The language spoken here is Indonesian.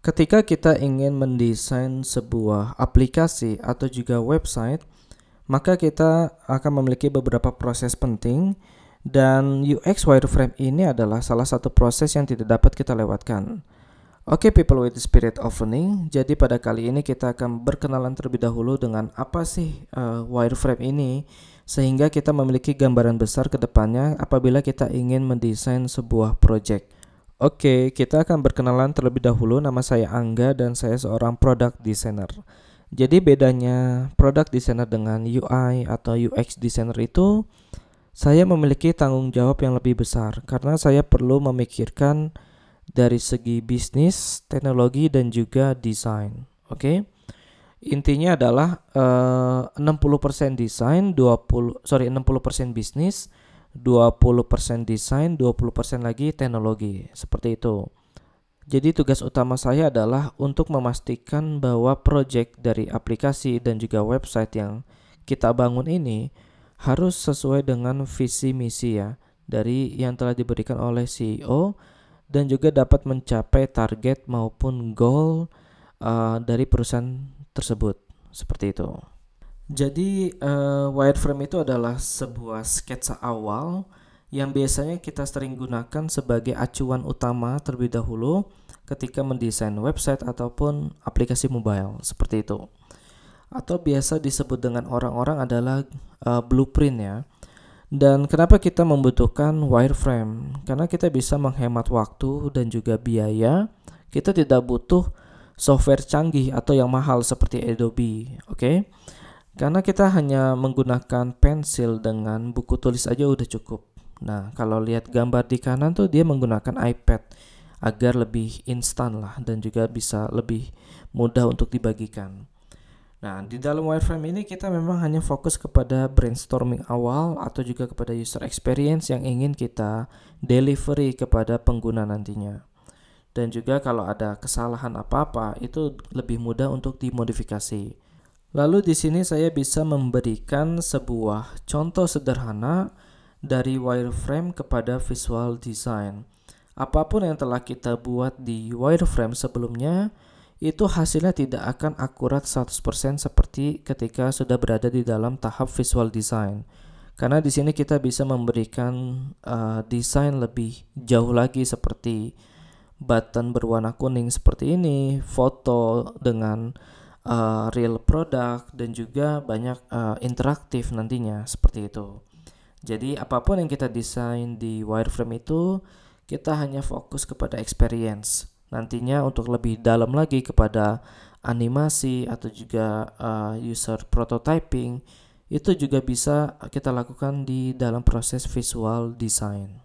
Ketika kita ingin mendesain sebuah aplikasi atau juga website, maka kita akan memiliki beberapa proses penting dan UX wireframe ini adalah salah satu proses yang tidak dapat kita lewatkan. Oke okay, people with the spirit of learning. Jadi pada kali ini kita akan berkenalan terlebih dahulu dengan apa sih uh, eh, wireframe ini sehingga kita memiliki gambaran besar ke depannya apabila kita ingin mendesain sebuah project. Oke, okay, kita akan berkenalan terlebih dahulu. Nama saya Angga dan saya seorang product designer. Jadi bedanya product designer dengan UI atau UX designer itu saya memiliki tanggung jawab yang lebih besar karena saya perlu memikirkan dari segi bisnis, teknologi dan juga desain. Oke. Okay? Intinya adalah eh, uh, 60% desain, 20 sorry 60% bisnis, 20% desain, 20% lagi teknologi. Seperti itu. Jadi tugas utama saya adalah untuk memastikan bahwa project dari aplikasi dan juga website yang kita bangun ini harus sesuai dengan visi misi ya dari yang telah diberikan oleh CEO dan juga dapat mencapai target maupun goal uh, dari perusahaan tersebut seperti itu. Jadi uh, wireframe itu adalah sebuah sketsa awal yang biasanya kita sering gunakan sebagai acuan utama terlebih dahulu ketika mendesain website ataupun aplikasi mobile seperti itu. Atau biasa disebut dengan orang-orang adalah uh, blueprint ya. Dan kenapa kita membutuhkan wireframe? Karena kita bisa menghemat waktu dan juga biaya. Kita tidak butuh software canggih atau yang mahal seperti Adobe, oke? Okay? Karena kita hanya menggunakan pensil dengan buku tulis aja udah cukup. Nah, kalau lihat gambar di kanan tuh dia menggunakan iPad agar lebih instan lah dan juga bisa lebih mudah untuk dibagikan. Nah, di dalam wireframe ini kita memang hanya fokus kepada brainstorming awal atau juga kepada user experience yang ingin kita delivery kepada pengguna nantinya. Dan juga kalau ada kesalahan apa-apa itu lebih mudah untuk dimodifikasi. Lalu di sini saya bisa memberikan sebuah contoh sederhana dari wireframe kepada visual design. Apapun yang telah kita buat di wireframe sebelumnya, itu hasilnya tidak akan akurat 100% seperti ketika sudah berada di dalam tahap visual design. Karena di sini kita bisa memberikan uh, desain lebih jauh lagi seperti button berwarna kuning seperti ini, foto dengan uh, real product dan juga banyak uh, interaktif nantinya seperti itu. Jadi apapun yang kita desain di wireframe itu kita hanya fokus kepada experience nantinya untuk lebih dalam lagi kepada animasi atau juga uh, user prototyping itu juga bisa kita lakukan di dalam proses visual design.